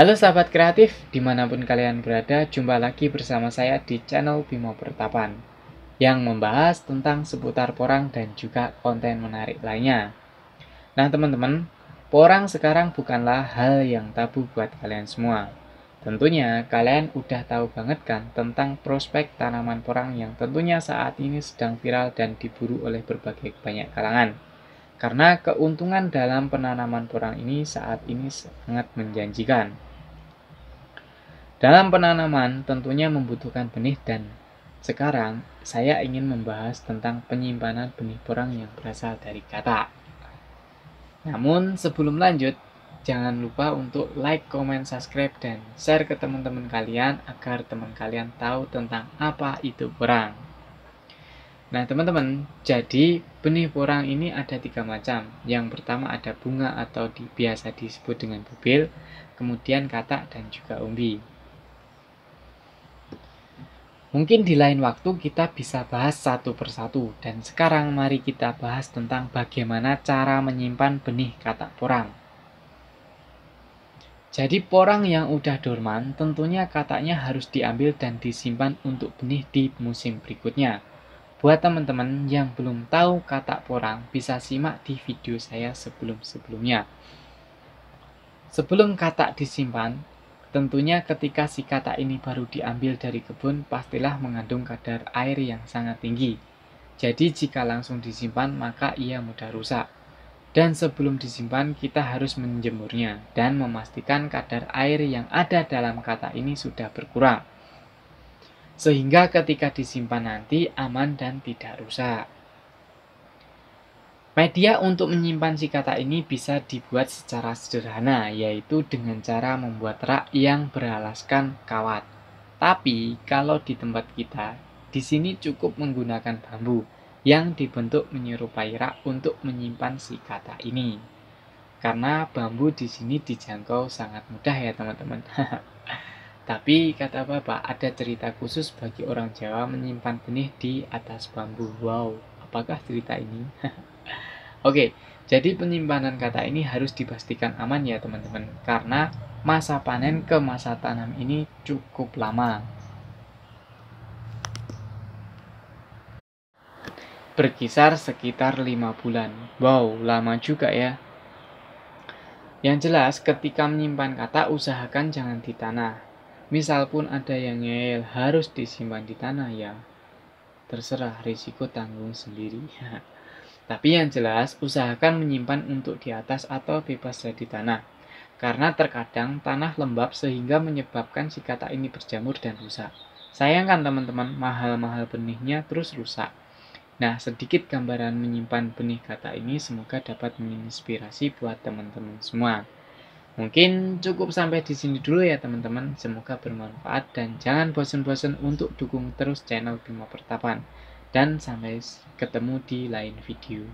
Halo sahabat kreatif, dimanapun kalian berada, jumpa lagi bersama saya di channel Bimo Pertapan yang membahas tentang seputar porang dan juga konten menarik lainnya. Nah teman-teman, porang sekarang bukanlah hal yang tabu buat kalian semua. Tentunya kalian udah tahu banget kan tentang prospek tanaman porang yang tentunya saat ini sedang viral dan diburu oleh berbagai banyak kalangan. Karena keuntungan dalam penanaman porang ini saat ini sangat menjanjikan. Dalam penanaman tentunya membutuhkan benih dan sekarang saya ingin membahas tentang penyimpanan benih porang yang berasal dari kata. Namun sebelum lanjut, jangan lupa untuk like, comment, subscribe, dan share ke teman-teman kalian agar teman kalian tahu tentang apa itu porang. Nah teman-teman, jadi benih porang ini ada tiga macam. Yang pertama ada bunga atau biasa disebut dengan bubil, kemudian katak dan juga umbi. Mungkin di lain waktu kita bisa bahas satu persatu, dan sekarang mari kita bahas tentang bagaimana cara menyimpan benih katak porang. Jadi porang yang udah dorman tentunya kataknya harus diambil dan disimpan untuk benih di musim berikutnya. Buat teman-teman yang belum tahu katak porang bisa simak di video saya sebelum-sebelumnya. Sebelum katak disimpan, Tentunya ketika si kata ini baru diambil dari kebun pastilah mengandung kadar air yang sangat tinggi. Jadi jika langsung disimpan maka ia mudah rusak. Dan sebelum disimpan kita harus menjemurnya dan memastikan kadar air yang ada dalam kata ini sudah berkurang. Sehingga ketika disimpan nanti aman dan tidak rusak. Media untuk menyimpan si kata ini bisa dibuat secara sederhana, yaitu dengan cara membuat rak yang beralaskan kawat. Tapi kalau di tempat kita, di sini cukup menggunakan bambu yang dibentuk menyerupai rak untuk menyimpan si kata ini. Karena bambu di sini dijangkau sangat mudah ya teman-teman. Tapi kata bapak ada cerita khusus bagi orang Jawa menyimpan benih di atas bambu. Wow, apakah cerita ini? Oke, jadi penyimpanan kata ini harus dipastikan aman ya teman-teman karena masa panen ke masa tanam ini cukup lama. Berkisar sekitar 5 bulan. Wow, lama juga ya. Yang jelas, ketika menyimpan kata usahakan jangan di tanah. Misal pun ada yang ngeyel harus disimpan di tanah ya. Terserah risiko tanggung sendiri. Tapi yang jelas, usahakan menyimpan untuk di atas atau bebas dari tanah. Karena terkadang tanah lembab sehingga menyebabkan si kata ini berjamur dan rusak. Sayangkan teman-teman, mahal-mahal benihnya terus rusak. Nah, sedikit gambaran menyimpan benih kata ini semoga dapat menginspirasi buat teman-teman semua. Mungkin cukup sampai di sini dulu ya teman-teman. Semoga bermanfaat dan jangan bosan-bosan untuk dukung terus channel Bima Pertapan. Dan sampai ketemu di lain video.